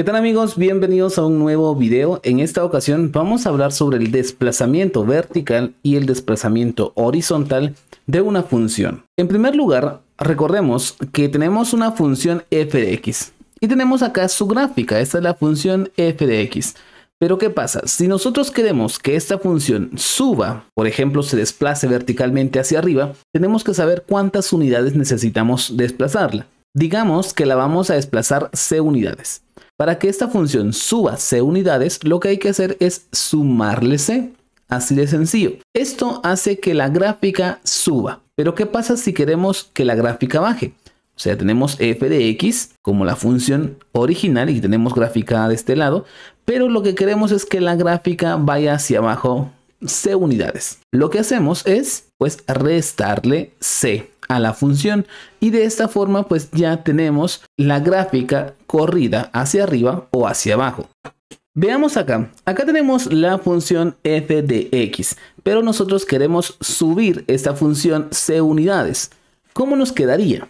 ¿Qué tal amigos? Bienvenidos a un nuevo video. En esta ocasión vamos a hablar sobre el desplazamiento vertical y el desplazamiento horizontal de una función. En primer lugar, recordemos que tenemos una función f de x y tenemos acá su gráfica. Esta es la función f de x. Pero ¿qué pasa? Si nosotros queremos que esta función suba, por ejemplo, se desplace verticalmente hacia arriba, tenemos que saber cuántas unidades necesitamos desplazarla. Digamos que la vamos a desplazar c unidades. Para que esta función suba C unidades, lo que hay que hacer es sumarle C. Así de sencillo. Esto hace que la gráfica suba. Pero ¿qué pasa si queremos que la gráfica baje? O sea, tenemos f de x como la función original y tenemos gráfica de este lado. Pero lo que queremos es que la gráfica vaya hacia abajo C unidades. Lo que hacemos es pues restarle C a la función y de esta forma pues ya tenemos la gráfica corrida hacia arriba o hacia abajo. Veamos acá, acá tenemos la función f de x, pero nosotros queremos subir esta función c unidades. ¿Cómo nos quedaría?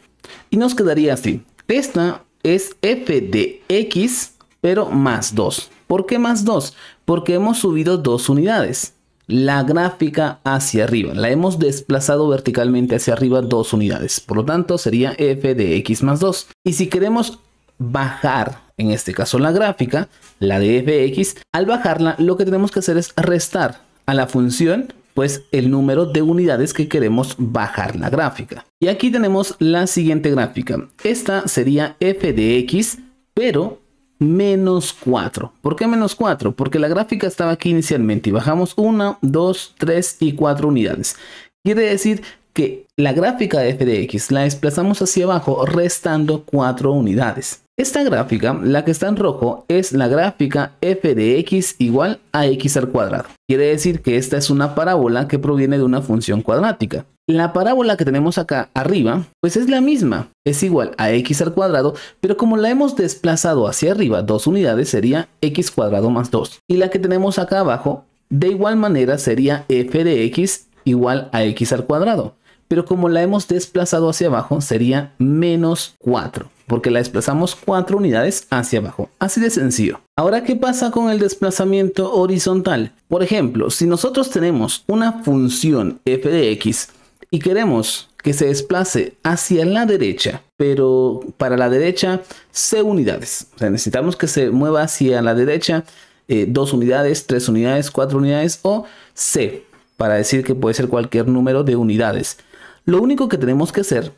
Y nos quedaría así, esta es f de x, pero más 2. ¿Por qué más 2? Porque hemos subido dos unidades. La gráfica hacia arriba, la hemos desplazado verticalmente hacia arriba dos unidades. Por lo tanto, sería f de x más 2. Y si queremos bajar, en este caso la gráfica, la de fx, al bajarla lo que tenemos que hacer es restar a la función pues el número de unidades que queremos bajar la gráfica. Y aquí tenemos la siguiente gráfica. Esta sería f de x, pero menos 4. ¿Por qué menos 4? Porque la gráfica estaba aquí inicialmente y bajamos 1, 2, 3 y 4 unidades. Quiere decir que la gráfica de f de x la desplazamos hacia abajo restando 4 unidades. Esta gráfica, la que está en rojo, es la gráfica f de x igual a x al cuadrado. Quiere decir que esta es una parábola que proviene de una función cuadrática. La parábola que tenemos acá arriba, pues es la misma, es igual a x al cuadrado, pero como la hemos desplazado hacia arriba dos unidades sería x cuadrado más 2. Y la que tenemos acá abajo, de igual manera sería f de x igual a x al cuadrado pero como la hemos desplazado hacia abajo sería menos 4 porque la desplazamos 4 unidades hacia abajo. Así de sencillo. Ahora, ¿qué pasa con el desplazamiento horizontal? Por ejemplo, si nosotros tenemos una función f de x y queremos que se desplace hacia la derecha, pero para la derecha c unidades. O sea, necesitamos que se mueva hacia la derecha 2 eh, unidades, 3 unidades, 4 unidades o c para decir que puede ser cualquier número de unidades. Lo único que tenemos que hacer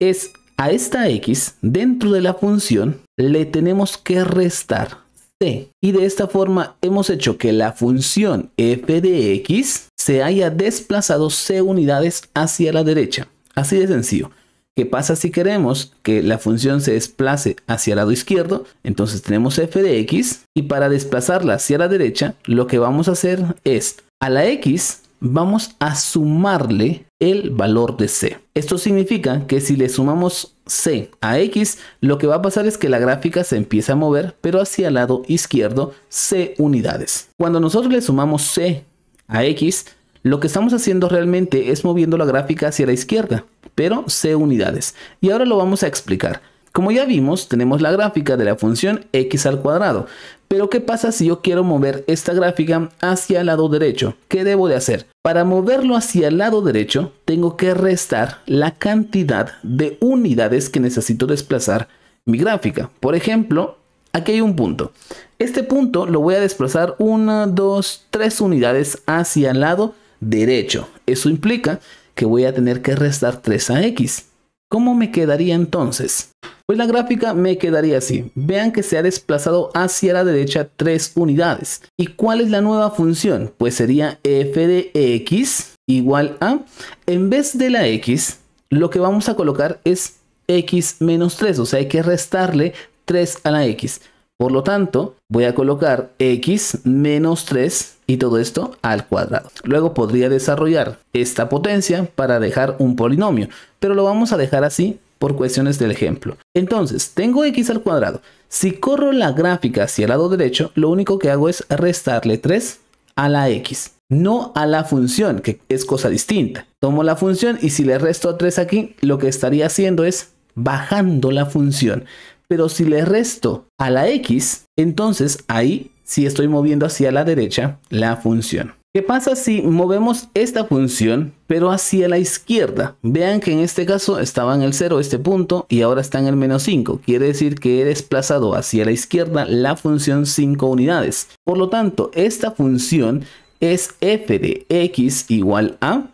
es a esta x dentro de la función le tenemos que restar c y de esta forma hemos hecho que la función f de x se haya desplazado c unidades hacia la derecha. Así de sencillo. ¿Qué pasa si queremos que la función se desplace hacia el lado izquierdo? Entonces tenemos f de x y para desplazarla hacia la derecha lo que vamos a hacer es a la x vamos a sumarle el valor de c. Esto significa que si le sumamos c a x, lo que va a pasar es que la gráfica se empieza a mover, pero hacia el lado izquierdo, c unidades. Cuando nosotros le sumamos c a x, lo que estamos haciendo realmente es moviendo la gráfica hacia la izquierda, pero c unidades. Y ahora lo vamos a explicar. Como ya vimos, tenemos la gráfica de la función x al cuadrado. Pero ¿qué pasa si yo quiero mover esta gráfica hacia el lado derecho? ¿Qué debo de hacer? Para moverlo hacia el lado derecho, tengo que restar la cantidad de unidades que necesito desplazar mi gráfica. Por ejemplo, aquí hay un punto. Este punto lo voy a desplazar 1, 2, 3 unidades hacia el lado derecho. Eso implica que voy a tener que restar 3 a x. ¿Cómo me quedaría entonces? Pues la gráfica me quedaría así. Vean que se ha desplazado hacia la derecha tres unidades. ¿Y cuál es la nueva función? Pues sería f de x igual a, en vez de la x, lo que vamos a colocar es x menos 3, o sea, hay que restarle 3 a la x. Por lo tanto, voy a colocar x menos 3 y todo esto al cuadrado. Luego podría desarrollar esta potencia para dejar un polinomio, pero lo vamos a dejar así por cuestiones del ejemplo. Entonces, tengo x al cuadrado. Si corro la gráfica hacia el lado derecho, lo único que hago es restarle 3 a la x, no a la función, que es cosa distinta. Tomo la función y si le resto 3 aquí, lo que estaría haciendo es bajando la función. Pero si le resto a la x, entonces ahí sí estoy moviendo hacia la derecha la función. ¿Qué pasa si movemos esta función pero hacia la izquierda? Vean que en este caso estaba en el 0 este punto y ahora está en el menos 5. Quiere decir que he desplazado hacia la izquierda la función 5 unidades. Por lo tanto, esta función es f de x igual a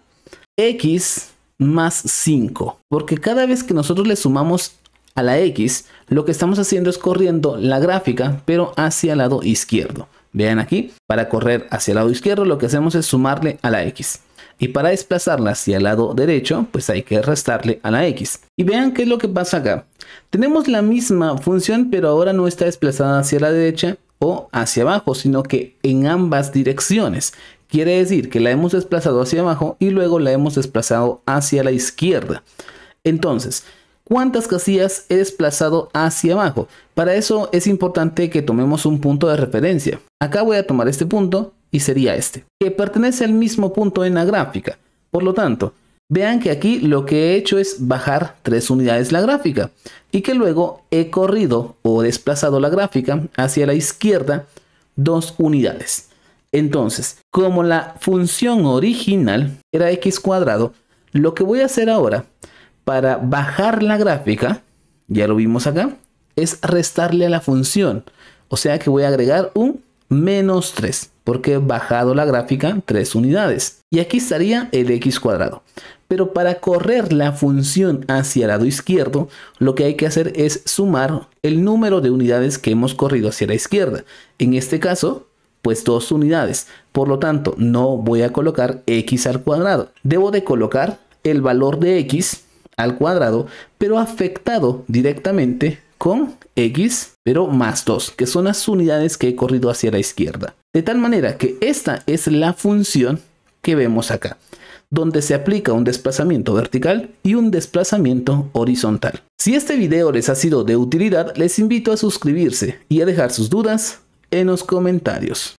x más 5. Porque cada vez que nosotros le sumamos a la X, lo que estamos haciendo es corriendo la gráfica, pero hacia el lado izquierdo. Vean aquí, para correr hacia el lado izquierdo lo que hacemos es sumarle a la X. Y para desplazarla hacia el lado derecho, pues hay que restarle a la X. Y vean qué es lo que pasa acá. Tenemos la misma función, pero ahora no está desplazada hacia la derecha o hacia abajo, sino que en ambas direcciones. Quiere decir que la hemos desplazado hacia abajo y luego la hemos desplazado hacia la izquierda. Entonces, cuántas casillas he desplazado hacia abajo. Para eso es importante que tomemos un punto de referencia. Acá voy a tomar este punto y sería este, que pertenece al mismo punto en la gráfica. Por lo tanto, vean que aquí lo que he hecho es bajar tres unidades la gráfica y que luego he corrido o desplazado la gráfica hacia la izquierda dos unidades. Entonces, como la función original era x cuadrado, lo que voy a hacer ahora para bajar la gráfica, ya lo vimos acá, es restarle a la función. O sea que voy a agregar un menos 3 porque he bajado la gráfica 3 unidades. Y aquí estaría el x cuadrado. Pero para correr la función hacia el lado izquierdo, lo que hay que hacer es sumar el número de unidades que hemos corrido hacia la izquierda. En este caso, pues dos unidades. Por lo tanto, no voy a colocar x al cuadrado. Debo de colocar el valor de x al cuadrado, pero afectado directamente con x, pero más 2, que son las unidades que he corrido hacia la izquierda. De tal manera que esta es la función que vemos acá, donde se aplica un desplazamiento vertical y un desplazamiento horizontal. Si este video les ha sido de utilidad, les invito a suscribirse y a dejar sus dudas en los comentarios.